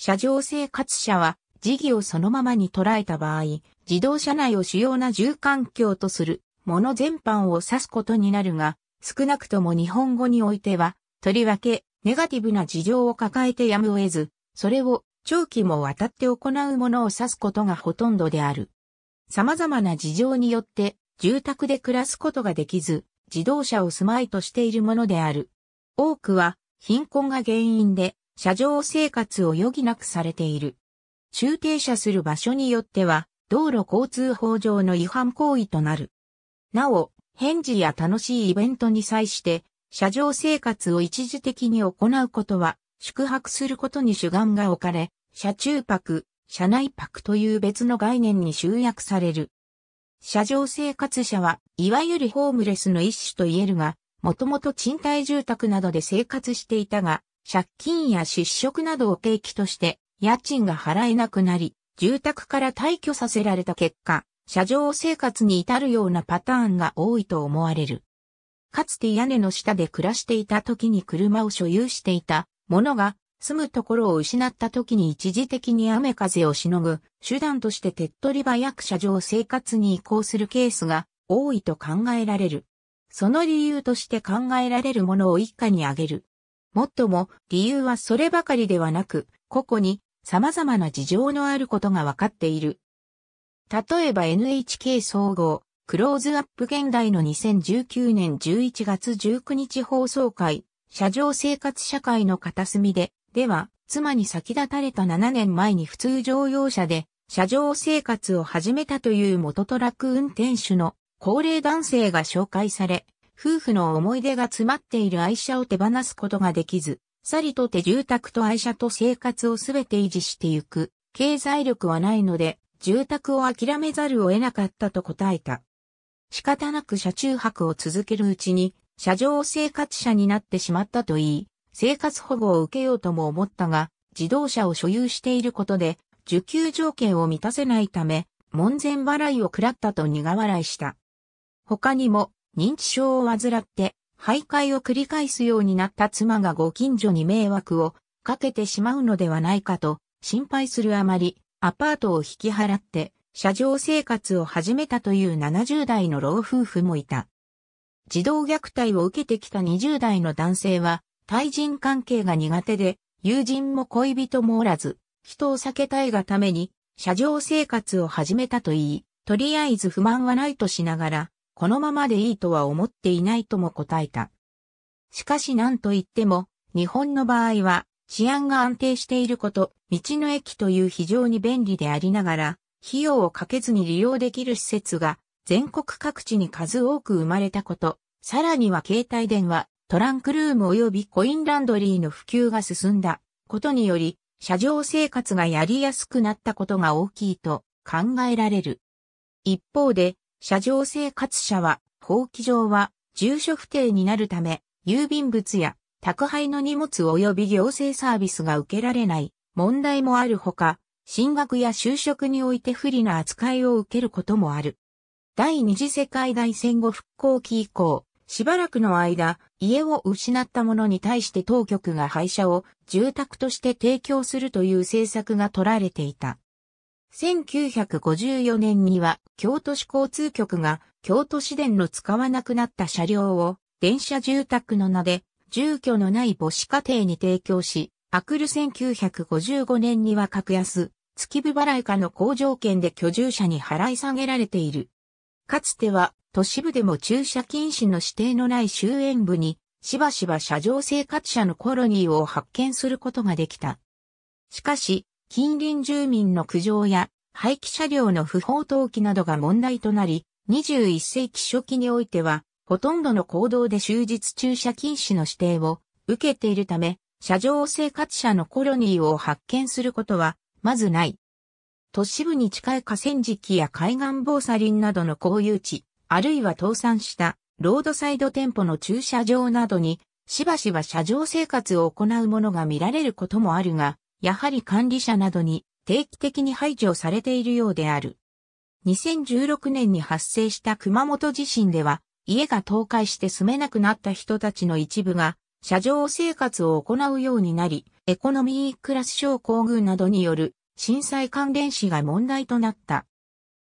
車上生活者は、事業をそのままに捉えた場合、自動車内を主要な住環境とするもの全般を指すことになるが、少なくとも日本語においては、とりわけ、ネガティブな事情を抱えてやむを得ず、それを長期もわたって行うものを指すことがほとんどである。様々な事情によって住宅で暮らすことができず、自動車を住まいとしているものである。多くは貧困が原因で車上生活を余儀なくされている。駐停車する場所によっては、道路交通法上の違反行為となる。なお、返事や楽しいイベントに際して、車上生活を一時的に行うことは、宿泊することに主眼が置かれ、車中泊、車内泊という別の概念に集約される。車上生活者は、いわゆるホームレスの一種と言えるが、もともと賃貸住宅などで生活していたが、借金や失職などを契機として、家賃が払えなくなり、住宅から退去させられた結果、車上生活に至るようなパターンが多いと思われる。かつて屋根の下で暮らしていた時に車を所有していたものが住むところを失った時に一時的に雨風をしのぐ手段として手っ取り早く車上生活に移行するケースが多いと考えられる。その理由として考えられるものを一家に挙げる。もっとも理由はそればかりではなく、個々に様々な事情のあることが分かっている。例えば NHK 総合、クローズアップ現代の2019年11月19日放送回、車上生活社会の片隅で、では、妻に先立たれた7年前に普通乗用車で、車上生活を始めたという元トラック運転手の高齢男性が紹介され、夫婦の思い出が詰まっている愛車を手放すことができず、さりとて住宅と愛車と生活をすべて維持してゆく、経済力はないので、住宅を諦めざるを得なかったと答えた。仕方なく車中泊を続けるうちに、車上生活者になってしまったといい、生活保護を受けようとも思ったが、自動車を所有していることで、受給条件を満たせないため、門前払いを食らったと苦笑いした。他にも、認知症を患って、徘徊を繰り返すようになった妻がご近所に迷惑をかけてしまうのではないかと心配するあまり、アパートを引き払って、車上生活を始めたという70代の老夫婦もいた。児童虐待を受けてきた20代の男性は、対人関係が苦手で、友人も恋人もおらず、人を避けたいがために、車上生活を始めたといい、とりあえず不満はないとしながら、このままでいいとは思っていないとも答えた。しかし何と言っても、日本の場合は治安が安定していること、道の駅という非常に便利でありながら、費用をかけずに利用できる施設が全国各地に数多く生まれたこと、さらには携帯電話、トランクルーム及びコインランドリーの普及が進んだことにより、車上生活がやりやすくなったことが大きいと考えられる。一方で、車上生活者は、放棄場は、住所不定になるため、郵便物や宅配の荷物及び行政サービスが受けられない問題もあるほか、進学や就職において不利な扱いを受けることもある。第二次世界大戦後復興期以降、しばらくの間、家を失った者に対して当局が廃車を住宅として提供するという政策が取られていた。1954年には京都市交通局が京都市電の使わなくなった車両を電車住宅の名で住居のない母子家庭に提供し、あくる1955年には格安、月日払い下の好条件で居住者に払い下げられている。かつては都市部でも駐車禁止の指定のない終焉部に、しばしば車上生活者のコロニーを発見することができた。しかし、近隣住民の苦情や廃棄車両の不法投棄などが問題となり、21世紀初期においては、ほとんどの行動で終日駐車禁止の指定を受けているため、車上生活者のコロニーを発見することは、まずない。都市部に近い河川敷や海岸防砂林などの公有地、あるいは倒産したロードサイド店舗の駐車場などに、しばしば車上生活を行うものが見られることもあるが、やはり管理者などに定期的に排除されているようである。2016年に発生した熊本地震では、家が倒壊して住めなくなった人たちの一部が、車上生活を行うようになり、エコノミークラス症候群などによる震災関連死が問題となった。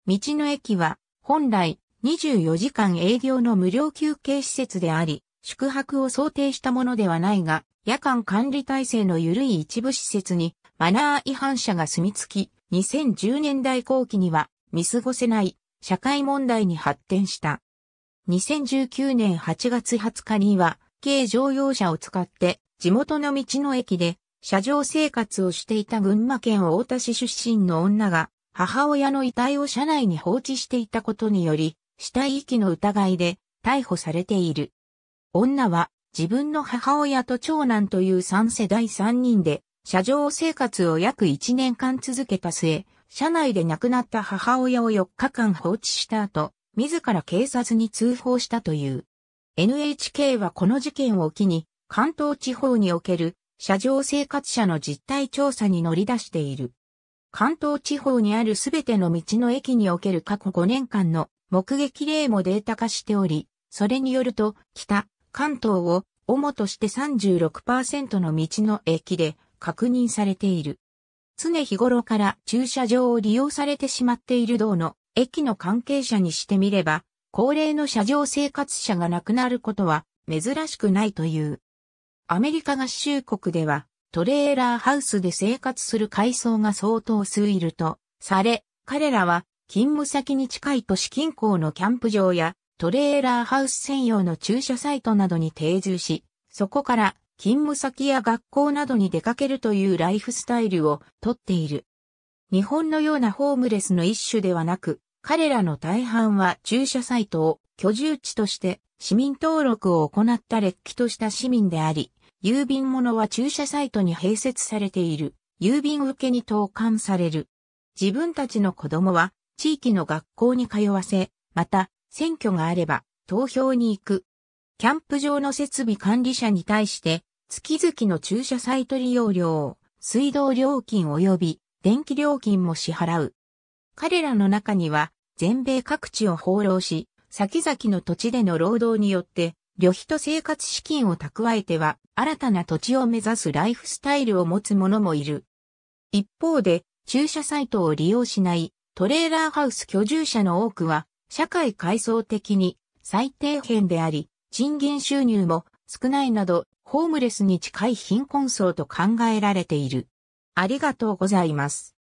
道の駅は、本来24時間営業の無料休憩施設であり、宿泊を想定したものではないが、夜間管理体制の緩い一部施設にマナー違反者が住み着き、2010年代後期には見過ごせない社会問題に発展した。2019年8月20日には、軽乗用車を使って地元の道の駅で車上生活をしていた群馬県大田市出身の女が母親の遺体を車内に放置していたことにより死体遺棄の疑いで逮捕されている。女は自分の母親と長男という3世代3人で車上生活を約1年間続けた末、車内で亡くなった母親を4日間放置した後、自ら警察に通報したという。NHK はこの事件を機に、関東地方における車上生活者の実態調査に乗り出している。関東地方にあるすべての道の駅における過去5年間の目撃例もデータ化しており、それによると、北、関東を主として36%の道の駅で、確認されている。常日頃から駐車場を利用されてしまっている道の駅の関係者にしてみれば、高齢の車上生活者が亡くなることは珍しくないという。アメリカ合衆国ではトレーラーハウスで生活する階層が相当数いるとされ、彼らは勤務先に近い都市近郊のキャンプ場やトレーラーハウス専用の駐車サイトなどに定住し、そこから勤務先や学校などに出かけるというライフスタイルをとっている。日本のようなホームレスの一種ではなく、彼らの大半は駐車サイトを居住地として市民登録を行った劣気とした市民であり、郵便物は駐車サイトに併設されている郵便受けに投函される。自分たちの子供は地域の学校に通わせ、また選挙があれば投票に行くキャンプ場の設備管理者に対して、月々の駐車サイト利用料、水道料金及び電気料金も支払う。彼らの中には、全米各地を放浪し、先々の土地での労働によって、旅費と生活資金を蓄えては、新たな土地を目指すライフスタイルを持つ者もいる。一方で、駐車サイトを利用しないトレーラーハウス居住者の多くは、社会階層的に最低限であり、賃金収入も少ないなど、ホームレスに近い貧困層と考えられている。ありがとうございます。